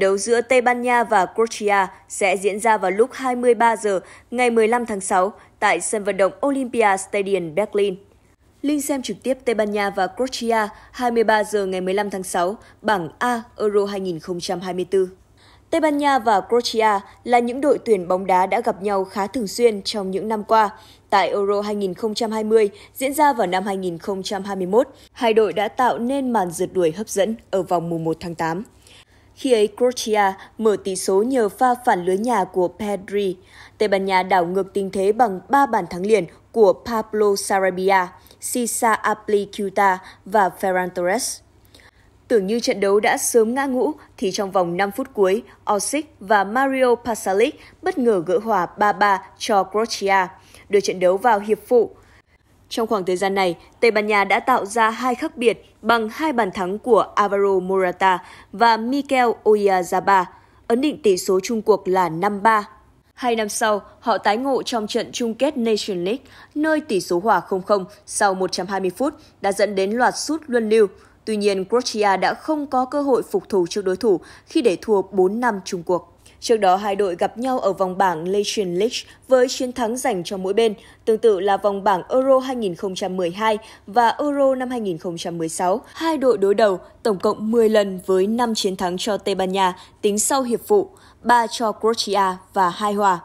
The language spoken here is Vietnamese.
đấu giữa Tây Ban Nha và Croatia sẽ diễn ra vào lúc 23 giờ ngày 15 tháng 6 tại sân vận động Olympia Stadium Berlin. Link xem trực tiếp Tây Ban Nha và Croatia 23 giờ ngày 15 tháng 6, bảng A Euro 2024. Tây Ban Nha và Croatia là những đội tuyển bóng đá đã gặp nhau khá thường xuyên trong những năm qua. Tại Euro 2020 diễn ra vào năm 2021, hai đội đã tạo nên màn rượt đuổi hấp dẫn ở vòng mùng 1 tháng 8. Khi ấy, Croatia mở tỷ số nhờ pha phản lưới nhà của Pedri. Tây Ban Nha đảo ngược tình thế bằng 3 bàn thắng liền của Pablo Sarabia, Sisa Aplicuta và Ferran Torres. Tưởng như trận đấu đã sớm ngã ngũ thì trong vòng 5 phút cuối, Osic và Mario Pasalic bất ngờ gỡ hòa 3-3 cho Croatia, đưa trận đấu vào hiệp phụ trong khoảng thời gian này, Tây Ban Nha đã tạo ra hai khác biệt bằng hai bàn thắng của Alvaro Morata và Mikel Oyarzabal, ấn định tỷ số chung cuộc là 5-3. Hai năm sau, họ tái ngộ trong trận chung kết Nation League, nơi tỷ số hòa 0-0 sau 120 phút đã dẫn đến loạt sút luân lưu. Tuy nhiên, Croatia đã không có cơ hội phục thù trước đối thủ khi để thua 4 năm chung cuộc. Trước đó, hai đội gặp nhau ở vòng bảng Nation League với chiến thắng dành cho mỗi bên, tương tự là vòng bảng Euro 2012 và Euro năm 2016. Hai đội đối đầu tổng cộng 10 lần với 5 chiến thắng cho Tây Ban Nha tính sau hiệp phụ, 3 cho Croatia và 2 hòa.